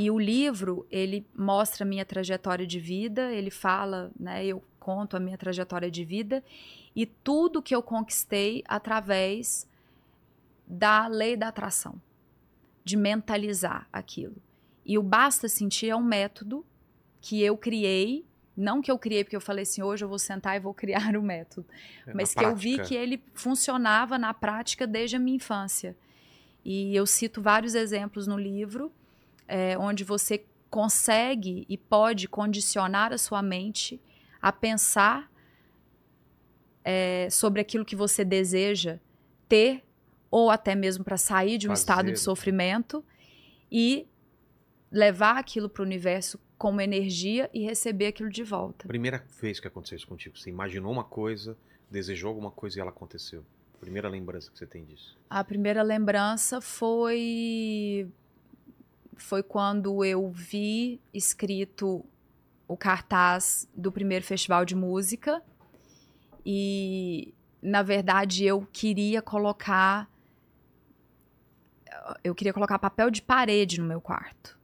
E o livro, ele mostra a minha trajetória de vida, ele fala, né, eu conto a minha trajetória de vida e tudo que eu conquistei através da lei da atração, de mentalizar aquilo. E o basta sentir é um método que eu criei, não que eu criei porque eu falei assim, hoje eu vou sentar e vou criar o um método, é mas que prática. eu vi que ele funcionava na prática desde a minha infância. E eu cito vários exemplos no livro é, onde você consegue e pode condicionar a sua mente a pensar é, sobre aquilo que você deseja ter ou até mesmo para sair de um Fazer. estado de sofrimento e levar aquilo para o universo como energia e receber aquilo de volta. Primeira vez que aconteceu isso contigo, você imaginou uma coisa, desejou alguma coisa e ela aconteceu. Primeira lembrança que você tem disso? A primeira lembrança foi foi quando eu vi escrito o cartaz do primeiro festival de música. E, na verdade, eu queria colocar. Eu queria colocar papel de parede no meu quarto.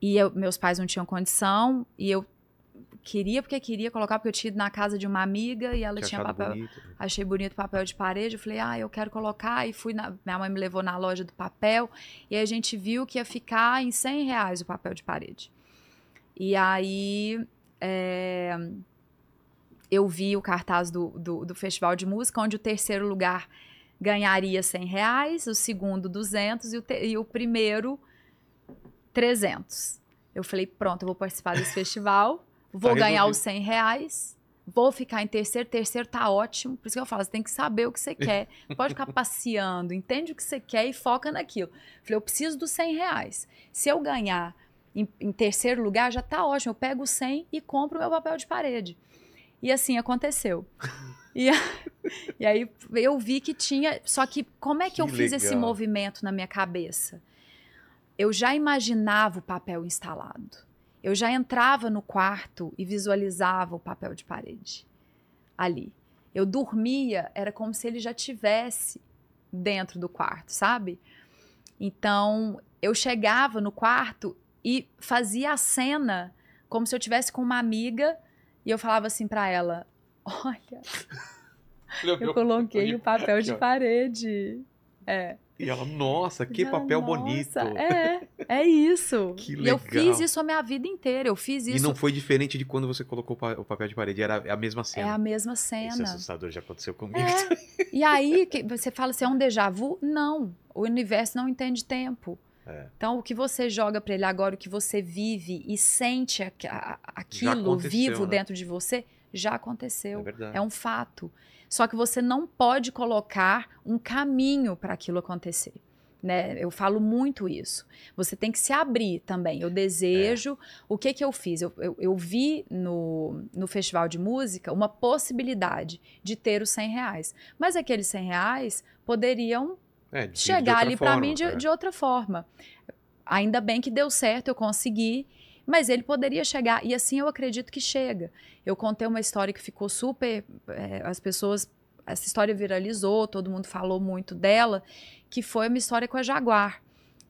E eu, meus pais não tinham condição, e eu queria porque queria colocar, porque eu tinha ido na casa de uma amiga e ela que tinha papel. Bonito. Achei bonito papel de parede. Eu falei, ah, eu quero colocar. E fui na, Minha mãe me levou na loja do papel e a gente viu que ia ficar em 100 reais o papel de parede. E aí. É, eu vi o cartaz do, do, do Festival de Música, onde o terceiro lugar ganharia 100 reais, o segundo 200 e o, te, e o primeiro 300. Eu falei, pronto, eu vou participar desse festival vou tá ganhar os 100 reais, vou ficar em terceiro, terceiro tá ótimo. Por isso que eu falo, você tem que saber o que você quer. Pode ficar passeando, entende o que você quer e foca naquilo. Falei, eu preciso dos 100 reais. Se eu ganhar em, em terceiro lugar, já tá ótimo. Eu pego os 100 e compro o meu papel de parede. E assim aconteceu. E, e aí eu vi que tinha. Só que como é que, que eu legal. fiz esse movimento na minha cabeça? Eu já imaginava o papel instalado. Eu já entrava no quarto e visualizava o papel de parede ali. Eu dormia, era como se ele já tivesse dentro do quarto, sabe? Então, eu chegava no quarto e fazia a cena como se eu tivesse com uma amiga e eu falava assim para ela: "Olha, eu coloquei o papel de parede. É. E ela, nossa, que ela, papel nossa, bonito. É, é isso. que legal. E eu fiz isso a minha vida inteira, eu fiz isso. E não foi diferente de quando você colocou o papel de parede, era a mesma cena. É a mesma cena. Esse é assustador já aconteceu comigo. É. e aí, você fala assim, é um déjà vu? Não, o universo não entende tempo. É. Então, o que você joga para ele agora, o que você vive e sente a, a, aquilo vivo né? dentro de você, já aconteceu. É, é um fato. Só que você não pode colocar um caminho para aquilo acontecer. Né? Eu falo muito isso. Você tem que se abrir também. Eu desejo. É. O que que eu fiz? Eu, eu, eu, vi no, no festival de música uma possibilidade de ter os 100 reais. Mas aqueles 100 reais poderiam é, chegar ali para mim de, é. de outra forma. Ainda bem que deu certo, eu consegui mas ele poderia chegar, e assim eu acredito que chega. Eu contei uma história que ficou super. É, as pessoas. Essa história viralizou, todo mundo falou muito dela, que foi uma história com a Jaguar.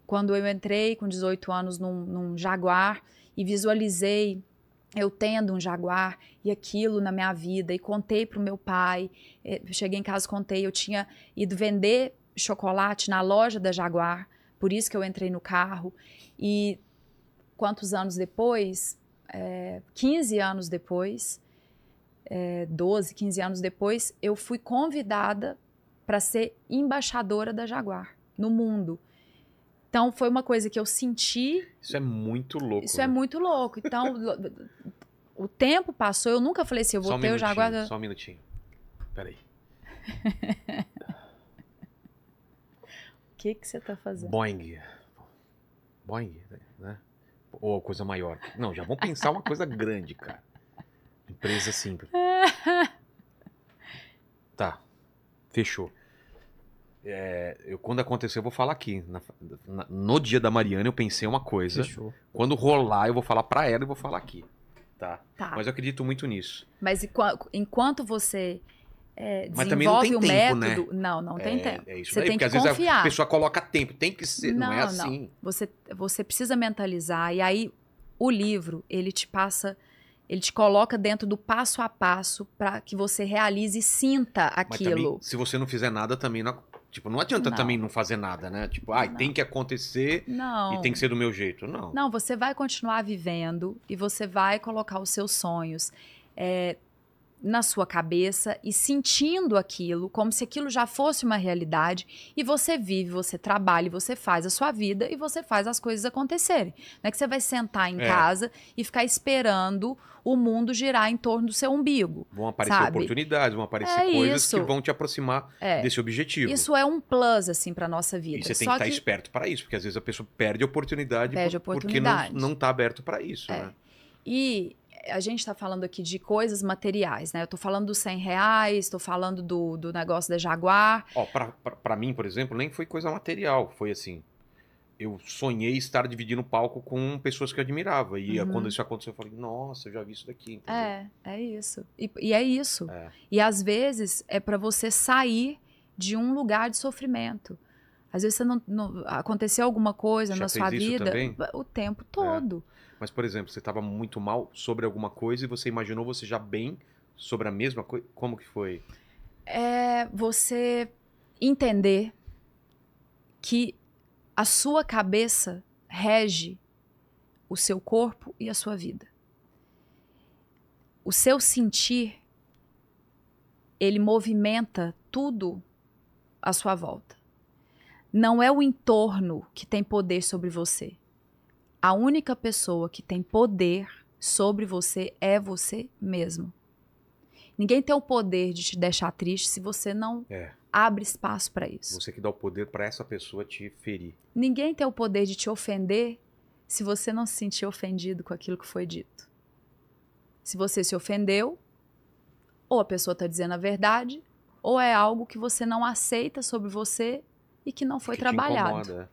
Quando eu entrei com 18 anos num, num Jaguar e visualizei eu tendo um jaguar e aquilo na minha vida e contei para o meu pai é, cheguei em casa contei eu tinha ido vender chocolate na loja da Jaguar por isso que eu entrei no carro e quantos anos depois, é, 15 anos depois, é, 12, 15 anos depois, eu fui convidada para ser embaixadora da Jaguar no mundo. Então foi uma coisa que eu senti. Isso é muito louco. Isso é né? é muito louco. Então o tempo passou, eu nunca falei assim, eu vou um eu já Só um minutinho. Peraí. o que que você tá fazendo? Boeing. Boeing. Né? Ou coisa maior. Não, já vamos pensar uma coisa grande, cara. Empresa simples. Tá. Fechou. É, eu, quando aconteceu, eu vou falar aqui. Na, na, no dia da Mariana, eu pensei uma coisa. Fechou. Quando rolar, eu vou falar para ela e vou falar aqui. Tá. tá. Mas eu acredito muito nisso. Mas enquanto você é, Mas também não tem o tempo, né? método. Né? Não, não tem é, tempo. É isso você aí, tem porque que às confiar. vezes a pessoa coloca tempo, tem que ser, não, é não é assim. Não. Você, você precisa mentalizar e aí o livro, ele te passa, ele te coloca dentro do passo a passo para que você realize e sinta aquilo. Também, se você não fizer nada também não, Tipo, não adianta não. também não fazer nada, né? Tipo, ah, tem que acontecer não. e tem que ser do meu jeito. Não. Não, você vai continuar vivendo e você vai colocar os seus sonhos. É, na sua cabeça e sentindo aquilo como se aquilo já fosse uma realidade e você vive, você trabalha, você faz a sua vida e você faz as coisas acontecerem. Não é que você vai sentar em é. casa e ficar esperando o mundo girar em torno do seu umbigo. Vão aparecer sabe? oportunidades, vão aparecer é coisas isso. que vão te aproximar é. desse objetivo. Isso é um plus assim para nossa vida. E você tem Só que estar tá que... esperto para isso, porque às vezes a pessoa perde oportunidade, perde oportunidade. porque não está aberto para isso, é. né? E a gente está falando aqui de coisas materiais, né? Eu estou falando dos 100 reais, estou falando do, do negócio da Jaguar. Ó, oh, para mim, por exemplo, nem foi coisa material. Foi assim, eu sonhei estar dividindo palco com pessoas que eu admirava. E é uhum. quando isso aconteceu, eu falei, nossa, eu já vi isso daqui. Entendeu? É, é isso. E, e é isso. É. E às vezes é para você sair de um lugar de sofrimento. Às vezes não, não, aconteceu alguma coisa Já na sua vida também? o tempo é. todo. É. Mas, por exemplo, você estava muito mal sobre alguma coisa e você imaginou você já bem sobre a mesma coisa? Como que foi? É você entender que a sua cabeça rege o seu corpo e a sua vida. O seu sentir, ele movimenta tudo à sua volta. Não é o entorno que tem poder sobre você. A única pessoa que tem poder sobre você é você mesmo. Ninguém tem o poder de te deixar triste se você não é. abre espaço para isso. Você que dá o poder para essa pessoa te ferir. Ninguém tem o poder de te ofender se você não se sentir ofendido com aquilo que foi dito. Se você se ofendeu, ou a pessoa está dizendo a verdade, ou é algo que você não aceita sobre você e que não foi que trabalhado, é.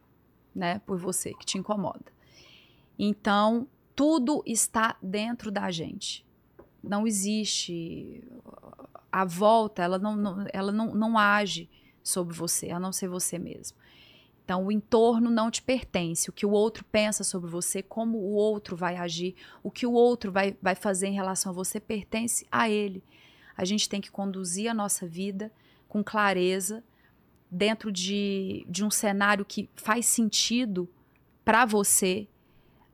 né, por você que te incomoda. Então, tudo está dentro da gente. Não existe a volta, ela não, não ela não, não age sobre você, a não ser você mesmo. Então, o entorno não te pertence. O que o outro pensa sobre você, como o outro vai agir, o que o outro vai, vai fazer em relação a você, pertence a ele. A gente tem que conduzir a nossa vida com clareza dentro de, de um cenário que faz sentido para você,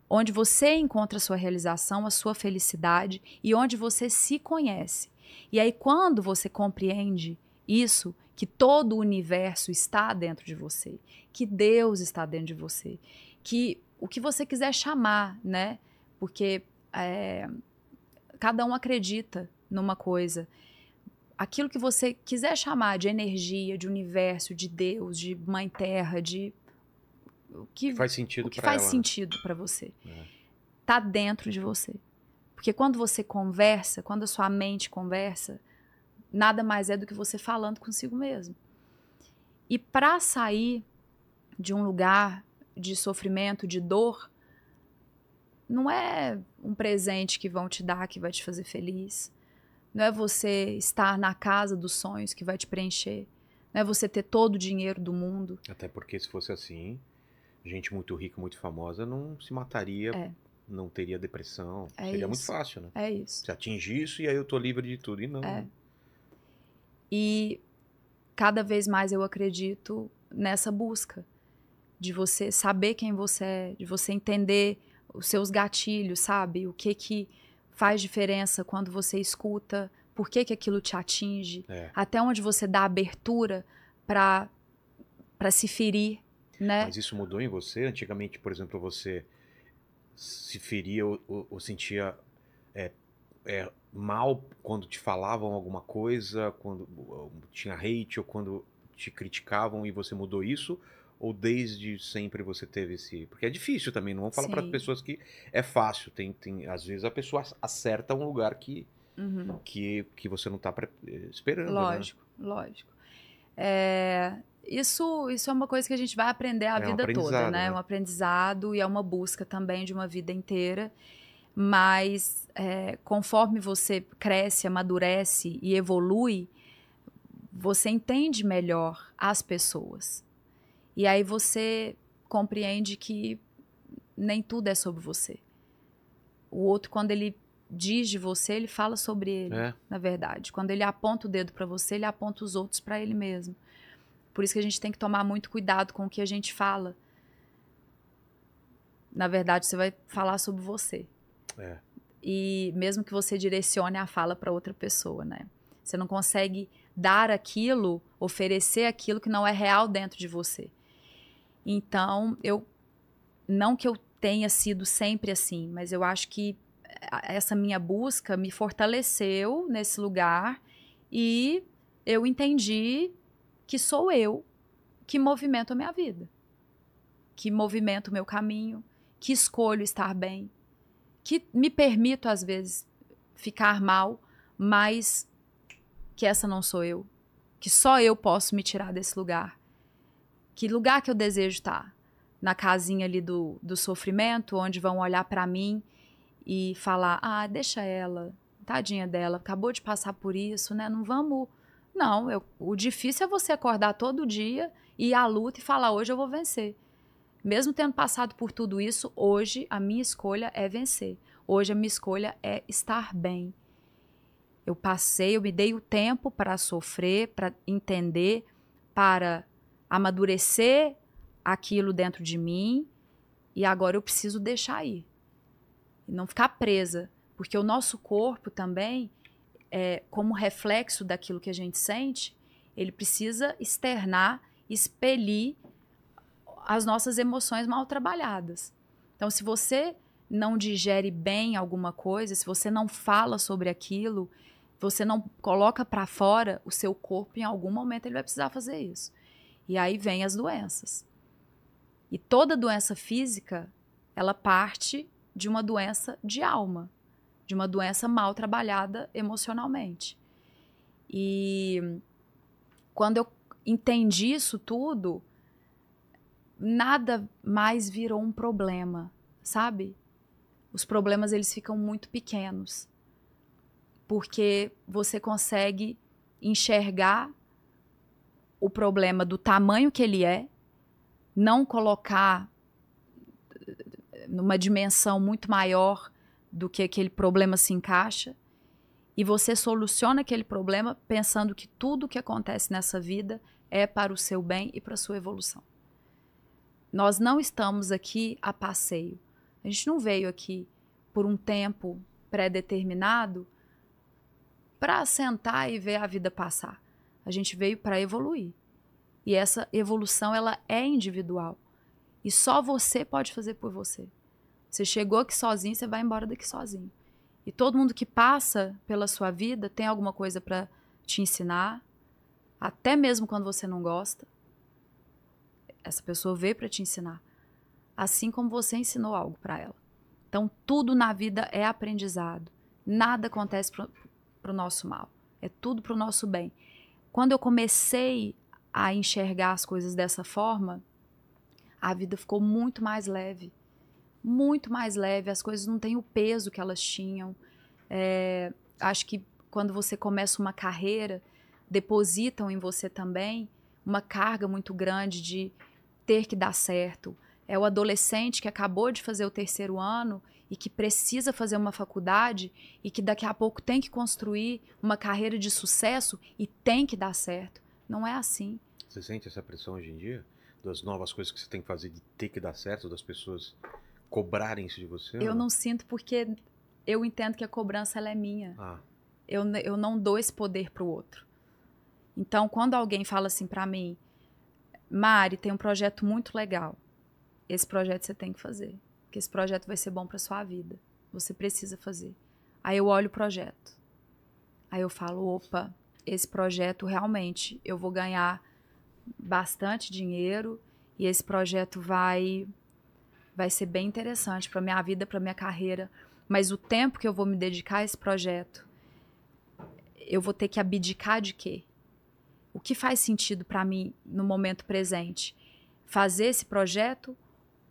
onde você encontra a sua realização, a sua felicidade e onde você se conhece. E aí, quando você compreende isso, que todo o universo está dentro de você, que Deus está dentro de você, que o que você quiser chamar, né? Porque é, cada um acredita numa coisa aquilo que você quiser chamar de energia, de universo, de Deus, de mãe terra, de o que faz sentido, o que faz ela. sentido para você. É. Tá dentro de você. Porque quando você conversa, quando a sua mente conversa, nada mais é do que você falando consigo mesmo. E para sair de um lugar de sofrimento, de dor, não é um presente que vão te dar que vai te fazer feliz não é você estar na casa dos sonhos que vai te preencher. Não é você ter todo o dinheiro do mundo. Até porque se fosse assim, gente muito rica, muito famosa, não se mataria, é. não teria depressão. É Seria isso. muito fácil, né? É isso. Você atinge isso e aí eu tô livre de tudo. E não. É. E cada vez mais eu acredito nessa busca de você saber quem você é, de você entender os seus gatilhos, sabe? O que que faz diferença quando você escuta, por que, que aquilo te atinge, é. até onde você dá abertura para se ferir. Né? Mas isso mudou em você? Antigamente, por exemplo, você se feria ou, ou, ou sentia é, é, mal quando te falavam alguma coisa, quando tinha hate ou quando te criticavam e você mudou isso? Ou desde sempre você teve esse. Porque é difícil também, não vamos falar para pessoas que é fácil. Tem, tem, às vezes a pessoa acerta um lugar que, uhum. que, que você não está eh, esperando. Né? Lógico, né? lógico. É, isso, isso é uma coisa que a gente vai aprender a é vida um toda, né? É né? um aprendizado e é uma busca também de uma vida inteira. Mas é, conforme você cresce, amadurece e evolui, você entende melhor as pessoas. E aí você compreende que nem tudo é sobre você. O outro, quando ele diz de você, ele fala sobre ele, é. na verdade. Quando ele aponta o dedo para você, ele aponta os outros para ele mesmo. Por isso que a gente tem que tomar muito cuidado com o que a gente fala. Na verdade, você vai falar sobre você. É. E mesmo que você direcione a fala para outra pessoa, né? Você não consegue dar aquilo, oferecer aquilo que não é real dentro de você. Então, eu. Não que eu tenha sido sempre assim, mas eu acho que eh, essa minha busca me fortaleceu nesse lugar e eu entendi que sou eu que movimento a minha vida, que movimento o meu caminho, que escolho estar bem, que me permito às vezes ficar mal, mas que essa não sou eu, que só eu posso me tirar desse lugar. Que lugar que eu desejo estar? Na casinha ali do, do sofrimento, onde vão olhar para mim e falar: ah, deixa ela, tadinha dela, acabou de passar por isso, né? Não vamos. Não, eu, o difícil é você acordar todo dia e a luta e falar: hoje eu vou vencer. Mesmo tendo passado por tudo isso, hoje a minha escolha é vencer. Hoje a minha escolha é estar bem. Eu passei, eu me dei o tempo para sofrer, para entender, para amadurecer aquilo dentro de mim e agora eu preciso deixar ir. E não ficar presa. Porque o nosso corpo também, é, como reflexo daquilo que a gente sente, ele precisa externar, expelir as nossas emoções mal trabalhadas. Então, se você não digere bem alguma coisa, se você não fala sobre aquilo, você não coloca para fora, o seu corpo em algum momento ele vai precisar fazer isso. E aí vem as doenças. E toda doença física, ela parte de uma doença de alma, de uma doença mal trabalhada emocionalmente. E quando eu entendi isso tudo, nada mais virou um problema, sabe? Os problemas eles ficam muito pequenos. Porque você consegue enxergar o problema do tamanho que ele é, não colocar eh, numa dimensão muito maior do que aquele problema se encaixa, e você soluciona aquele problema pensando que tudo o que acontece nessa vida é para o seu bem e para a sua evolução. Nós não estamos aqui a passeio. A gente não veio aqui por um tempo pré-determinado para sentar e ver a vida passar. A gente veio para evoluir. E essa evolução ela é individual. E só você pode fazer por você. Você chegou aqui sozinho, você vai embora daqui sozinho. E todo mundo que passa pela sua vida tem alguma coisa para te ensinar, até mesmo quando você não gosta. Essa pessoa veio para te ensinar, assim como você ensinou algo para ela. Então, tudo na vida é aprendizado. Nada acontece para o nosso mal. É tudo para o nosso bem. Quando eu comecei a enxergar as coisas dessa forma, a vida ficou muito mais leve. Muito mais leve. As coisas não têm o peso que elas tinham. É, acho que quando você começa uma carreira, depositam em você também uma carga muito grande de ter que dar certo. É o adolescente que acabou de fazer o terceiro ano e que precisa fazer uma faculdade e que daqui a pouco tem que construir uma carreira de sucesso e tem que dar certo. Não é assim. Você sente essa pressão hoje em dia? Das novas coisas que você tem que fazer, de ter que dar certo, das pessoas cobrarem isso de você? Eu não? não sinto porque eu entendo que a cobrança ela é minha. Ah. Eu, eu não dou esse poder para o outro. Então, quando alguém fala assim para mim, Mari, tem um projeto muito legal. Esse projeto você tem que fazer que esse projeto vai ser bom para sua vida. Você precisa fazer. Aí eu olho o projeto. Aí eu falo, opa, esse projeto realmente eu vou ganhar bastante dinheiro e esse projeto vai vai ser bem interessante para minha vida, para minha carreira, mas o tempo que eu vou me dedicar a esse projeto, eu vou ter que abdicar de quê? O que faz sentido para mim no momento presente? Fazer esse projeto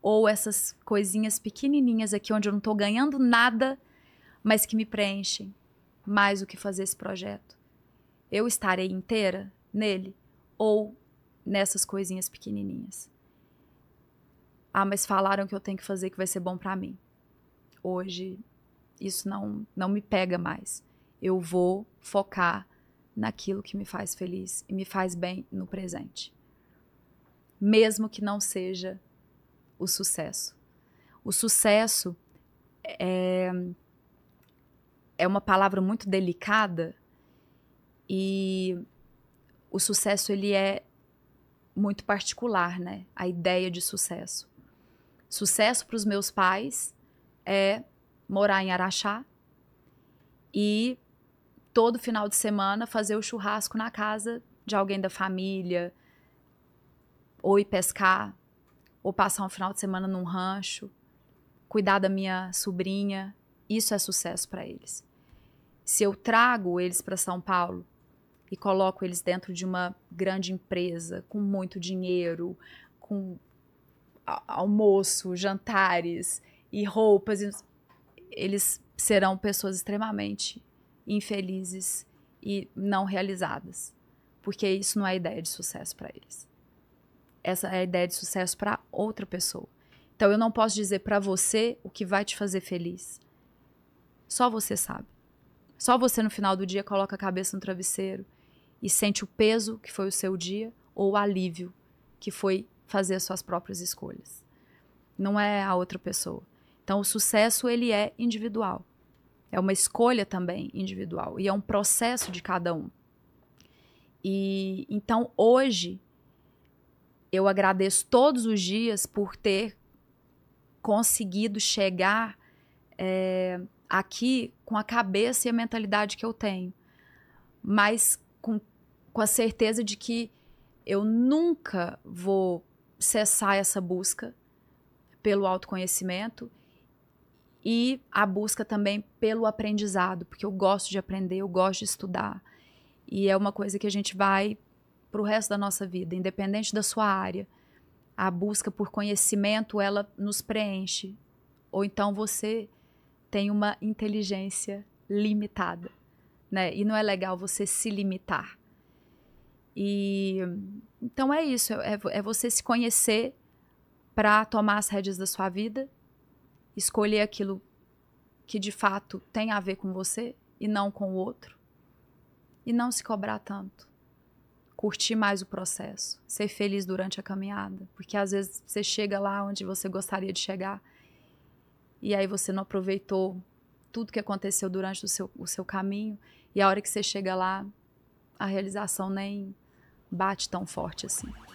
ou essas coisinhas pequenininhas aqui onde eu não estou ganhando nada, mas que me preenchem mais do que fazer esse projeto. Eu estarei inteira nele ou nessas coisinhas pequenininhas. Ah, mas falaram que eu tenho que fazer que vai ser bom para mim. Hoje isso não não me pega mais. Eu vou focar naquilo que me faz feliz e me faz bem no presente. Mesmo que não seja o sucesso. O sucesso é, é uma palavra muito delicada e o sucesso ele é muito particular, né? A ideia de sucesso. Sucesso para os meus pais é morar em Araxá e todo final de semana fazer o churrasco na casa de alguém da família ou ir pescar ou passar um final de semana num rancho, cuidar da minha sobrinha, isso é sucesso para eles. Se eu trago eles para São Paulo e coloco eles dentro de uma grande empresa com muito dinheiro, com almoço, jantares e roupas, eles serão pessoas extremamente infelizes e não realizadas, porque isso não é ideia de sucesso para eles essa é a ideia de sucesso para outra pessoa. Então eu não posso dizer para você o que vai te fazer feliz. Só você sabe. Só você no final do dia coloca a cabeça no travesseiro e sente o peso que foi o seu dia ou o alívio que foi fazer as suas próprias escolhas. Não é a outra pessoa. Então o sucesso ele é individual. É uma escolha também individual e é um processo de cada um. E então hoje eu agradeço todos os dias por ter conseguido chegar é, aqui com a cabeça e a mentalidade que eu tenho, mas com, com a certeza de que eu nunca vou cessar essa busca pelo autoconhecimento e a busca também pelo aprendizado, porque eu gosto de aprender, eu gosto de estudar. E é uma coisa que a gente vai para o resto da nossa vida, independente da sua área. A busca por conhecimento, ela nos preenche. Ou então você tem uma inteligência limitada, né? E não é legal você se limitar. E então é isso, é, é você se conhecer para tomar as rédeas da sua vida, escolher aquilo que de fato tem a ver com você e não com o outro, e não se cobrar tanto curtir mais o processo, ser feliz durante a caminhada, porque às vezes você chega lá onde você gostaria de chegar e aí você não aproveitou tudo que aconteceu durante o seu, o seu caminho e a hora que você chega lá, a realização nem bate tão forte assim.